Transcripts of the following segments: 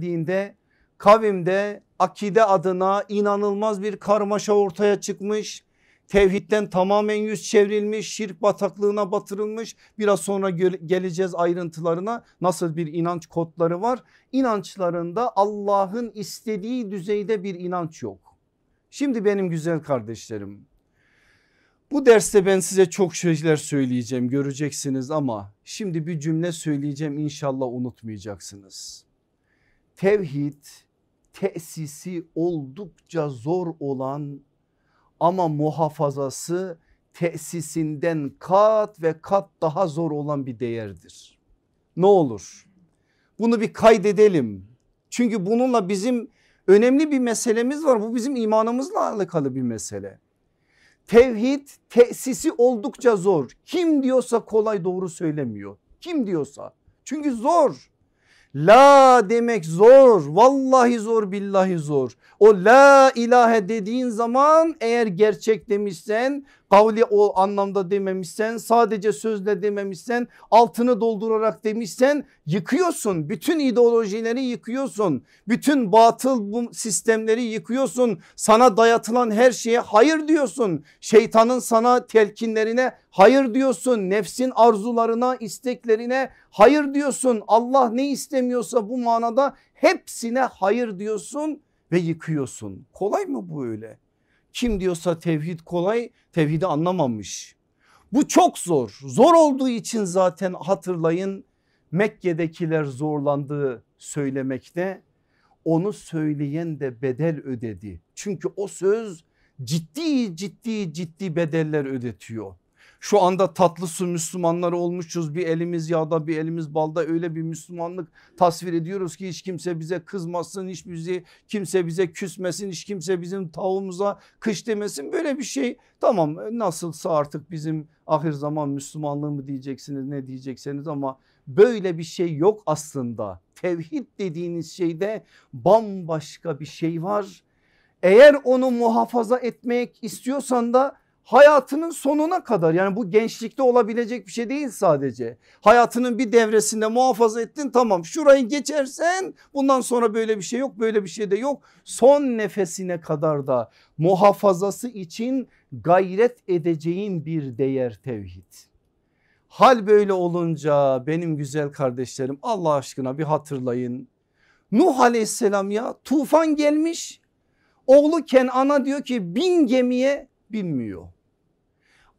geldiğinde kavimde akide adına inanılmaz bir karmaşa ortaya çıkmış. Tevhidden tamamen yüz çevrilmiş, şirk bataklığına batırılmış. Biraz sonra geleceğiz ayrıntılarına nasıl bir inanç kodları var. İnançlarında Allah'ın istediği düzeyde bir inanç yok. Şimdi benim güzel kardeşlerim bu derste ben size çok şeyler söyleyeceğim göreceksiniz ama şimdi bir cümle söyleyeceğim inşallah unutmayacaksınız tevhid tesisi oldukça zor olan ama muhafazası tesisinden kat ve kat daha zor olan bir değerdir. Ne olur bunu bir kaydedelim. Çünkü bununla bizim önemli bir meselemiz var. Bu bizim imanımızla alakalı bir mesele. Tevhid tesisi oldukça zor. Kim diyorsa kolay doğru söylemiyor. Kim diyorsa. Çünkü zor. La demek zor vallahi zor billahi zor. O la ilahe dediğin zaman eğer gerçek demişsen Kavli o anlamda dememişsen sadece sözle dememişsen altını doldurarak demişsen yıkıyorsun. Bütün ideolojileri yıkıyorsun. Bütün batıl bu sistemleri yıkıyorsun. Sana dayatılan her şeye hayır diyorsun. Şeytanın sana telkinlerine hayır diyorsun. Nefsin arzularına isteklerine hayır diyorsun. Allah ne istemiyorsa bu manada hepsine hayır diyorsun ve yıkıyorsun. Kolay mı bu öyle? Kim diyorsa tevhid kolay tevhidi anlamamış. Bu çok zor. Zor olduğu için zaten hatırlayın Mekke'dekiler zorlandığı söylemekte. Onu söyleyen de bedel ödedi. Çünkü o söz ciddi ciddi ciddi bedeller ödetiyor. Şu anda tatlı su Müslümanları olmuşuz bir elimiz yağda bir elimiz balda öyle bir Müslümanlık tasvir ediyoruz ki hiç kimse bize kızmasın hiç bizi kimse bize küsmesin hiç kimse bizim tavuğumuza kış demesin böyle bir şey tamam e, nasılsa artık bizim ahir zaman Müslümanlığı mı diyeceksiniz ne diyecekseniz ama böyle bir şey yok aslında tevhid dediğiniz şeyde bambaşka bir şey var. Eğer onu muhafaza etmek istiyorsan da hayatının sonuna kadar yani bu gençlikte olabilecek bir şey değil sadece. Hayatının bir devresinde muhafaza ettin tamam şurayı geçersen bundan sonra böyle bir şey yok böyle bir şey de yok. Son nefesine kadar da muhafazası için gayret edeceğin bir değer tevhid. Hal böyle olunca benim güzel kardeşlerim Allah aşkına bir hatırlayın. Nuh aleyhisselam ya tufan gelmiş oğlu Kenan'a diyor ki bin gemiye bilmiyor.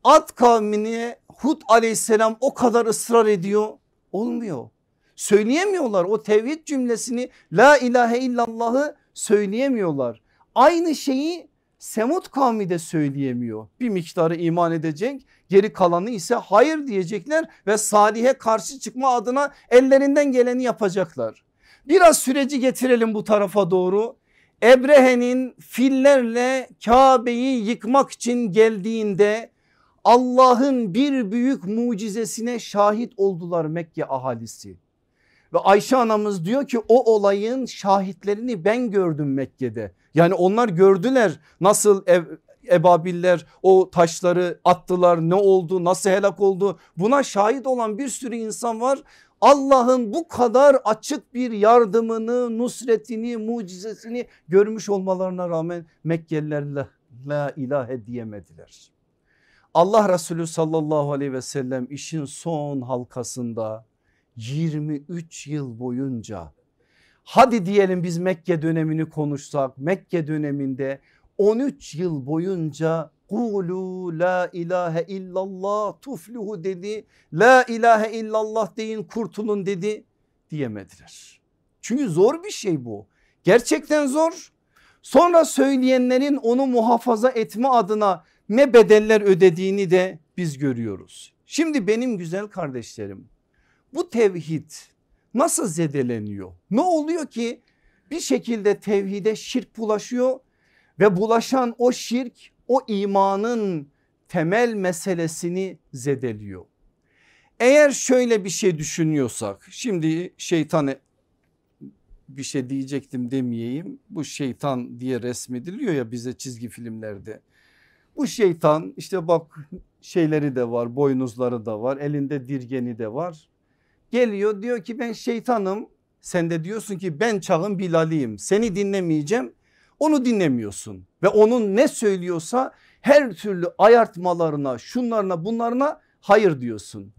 At kavmine Hud aleyhisselam o kadar ısrar ediyor olmuyor. Söyleyemiyorlar o tevhid cümlesini la ilahe illallahı söyleyemiyorlar. Aynı şeyi Semut kavmi de söyleyemiyor. Bir miktarı iman edecek geri kalanı ise hayır diyecekler ve Salih'e karşı çıkma adına ellerinden geleni yapacaklar. Biraz süreci getirelim bu tarafa doğru. Ebrehe'nin fillerle Kabe'yi yıkmak için geldiğinde Allah'ın bir büyük mucizesine şahit oldular Mekke ahalisi. Ve Ayşe anamız diyor ki o olayın şahitlerini ben gördüm Mekke'de. Yani onlar gördüler nasıl ev, ebabiller o taşları attılar ne oldu nasıl helak oldu buna şahit olan bir sürü insan var Allah'ın bu kadar açık bir yardımını, nusretini, mucizesini görmüş olmalarına rağmen Mekkeliler la, la ilahe diyemediler. Allah Resulü sallallahu aleyhi ve sellem işin son halkasında 23 yıl boyunca hadi diyelim biz Mekke dönemini konuşsak Mekke döneminde 13 yıl boyunca Kulu la ilahe illallah tufluhu dedi. La ilahe illallah deyin kurtulun dedi diyemediler. Çünkü zor bir şey bu. Gerçekten zor. Sonra söyleyenlerin onu muhafaza etme adına ne bedeller ödediğini de biz görüyoruz. Şimdi benim güzel kardeşlerim bu tevhid nasıl zedeleniyor? Ne oluyor ki bir şekilde tevhide şirk bulaşıyor ve bulaşan o şirk o imanın temel meselesini zedeliyor. Eğer şöyle bir şey düşünüyorsak şimdi şeytan bir şey diyecektim demeyeyim. Bu şeytan diye resmediliyor ya bize çizgi filmlerde. Bu şeytan işte bak şeyleri de var boynuzları da var elinde dirgeni de var. Geliyor diyor ki ben şeytanım sen de diyorsun ki ben çağın Bilal'iyim seni dinlemeyeceğim onu dinlemiyorsun ve onun ne söylüyorsa her türlü ayartmalarına şunlarına bunlarına hayır diyorsun.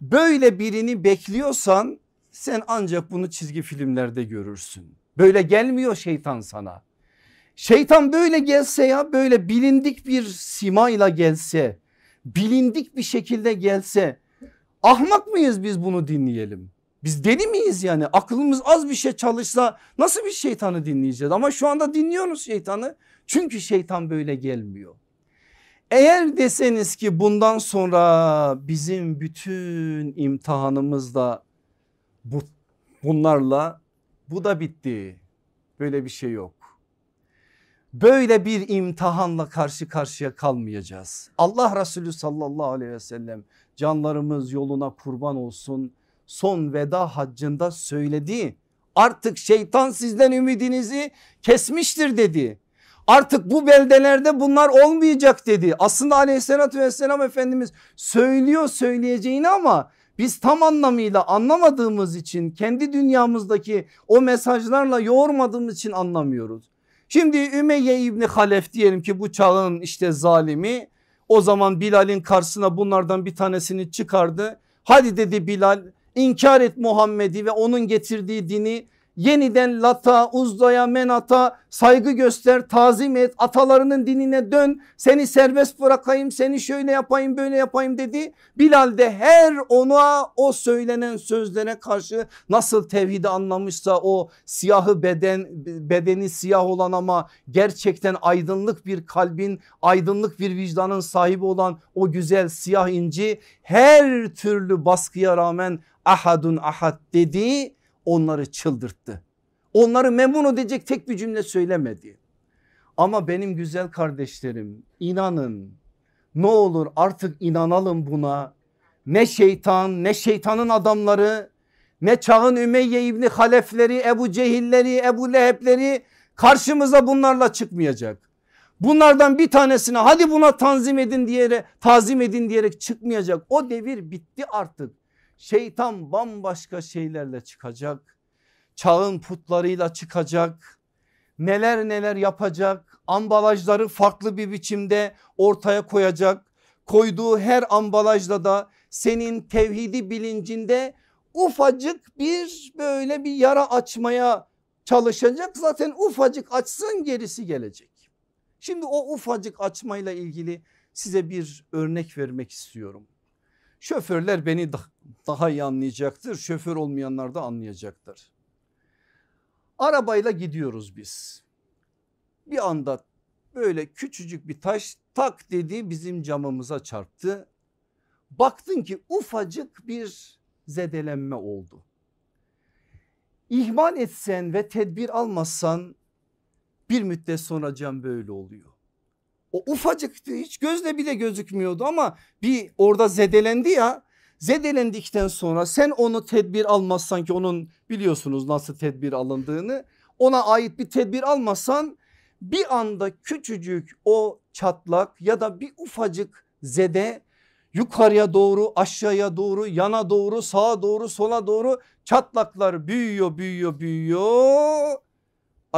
Böyle birini bekliyorsan sen ancak bunu çizgi filmlerde görürsün. Böyle gelmiyor şeytan sana. Şeytan böyle gelse ya böyle bilindik bir simayla gelse bilindik bir şekilde gelse ahmak mıyız biz bunu dinleyelim? Biz deli miyiz yani aklımız az bir şey çalışsa nasıl bir şeytanı dinleyeceğiz ama şu anda dinliyoruz şeytanı çünkü şeytan böyle gelmiyor. Eğer deseniz ki bundan sonra bizim bütün imtihanımız da bu, bunlarla bu da bitti böyle bir şey yok. Böyle bir imtihanla karşı karşıya kalmayacağız. Allah Resulü sallallahu aleyhi ve sellem canlarımız yoluna kurban olsun son veda haccında söyledi. Artık şeytan sizden ümidinizi kesmiştir dedi. Artık bu beldelerde bunlar olmayacak dedi. Aslında aleyhissalatü vesselam Efendimiz söylüyor söyleyeceğini ama biz tam anlamıyla anlamadığımız için kendi dünyamızdaki o mesajlarla yoğurmadığımız için anlamıyoruz. Şimdi Ümeyye İbni Halef diyelim ki bu çağın işte zalimi o zaman Bilal'in karşısına bunlardan bir tanesini çıkardı. Hadi dedi Bilal İnkar et Muhammed'i ve onun getirdiği dini yeniden lata, uzdaya, menata saygı göster, tazim et, atalarının dinine dön, seni serbest bırakayım, seni şöyle yapayım, böyle yapayım dedi. Bilal de her ona o söylenen sözlere karşı nasıl tevhidi anlamışsa o siyahı beden, bedeni siyah olan ama gerçekten aydınlık bir kalbin, aydınlık bir vicdanın sahibi olan o güzel siyah inci her türlü baskıya rağmen ahadun ahad dedi onları çıldırttı. Onları memnun edecek tek bir cümle söylemedi. Ama benim güzel kardeşlerim inanın ne olur artık inanalım buna. Ne şeytan ne şeytanın adamları ne çağın Ümeyye İbni Halefleri Ebu Cehilleri Ebu Lehebleri karşımıza bunlarla çıkmayacak. Bunlardan bir tanesine hadi buna tanzim edin diyerek tazim edin diyerek çıkmayacak. O devir bitti artık. Şeytan bambaşka şeylerle çıkacak. Çağın putlarıyla çıkacak. Neler neler yapacak. Ambalajları farklı bir biçimde ortaya koyacak. Koyduğu her ambalajda da senin tevhidi bilincinde ufacık bir böyle bir yara açmaya çalışacak. Zaten ufacık açsın gerisi gelecek. Şimdi o ufacık açmayla ilgili size bir örnek vermek istiyorum. Şoförler beni daha iyi anlayacaktır. Şoför olmayanlar da anlayacaktır. Arabayla gidiyoruz biz. Bir anda böyle küçücük bir taş tak dedi bizim camımıza çarptı. Baktın ki ufacık bir zedelenme oldu. İhmal etsen ve tedbir almazsan bir müddet sonra cam böyle oluyor. O ufacıktı hiç gözle bile gözükmüyordu ama bir orada zedelendi ya zedelendikten sonra sen onu tedbir almazsan ki onun biliyorsunuz nasıl tedbir alındığını ona ait bir tedbir almazsan bir anda küçücük o çatlak ya da bir ufacık zede yukarıya doğru aşağıya doğru yana doğru sağa doğru sola doğru çatlaklar büyüyor büyüyor büyüyor. A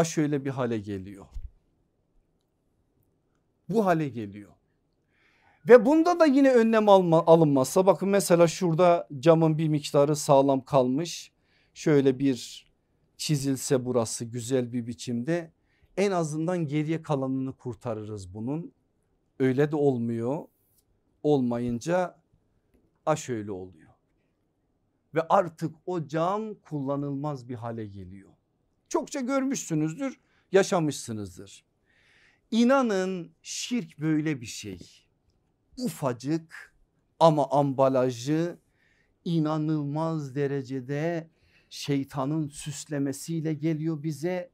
ah, şöyle bir hale geliyor bu hale geliyor. Ve bunda da yine önlem alma, alınmazsa bakın mesela şurada camın bir miktarı sağlam kalmış. Şöyle bir çizilse burası güzel bir biçimde en azından geriye kalanını kurtarırız bunun. Öyle de olmuyor. Olmayınca a şöyle oluyor. Ve artık o cam kullanılmaz bir hale geliyor. Çokça görmüşsünüzdür, yaşamışsınızdır. İnanın şirk böyle bir şey. Ufacık ama ambalajı inanılmaz derecede şeytanın süslemesiyle geliyor bize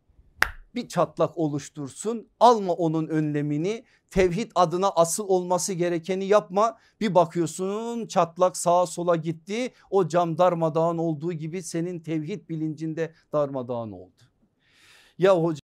bir çatlak oluştursun alma onun önlemini tevhid adına asıl olması gerekeni yapma bir bakıyorsun çatlak sağa sola gitti o cam darmadağın olduğu gibi senin tevhid bilincinde darmadağın oldu. Ya hocam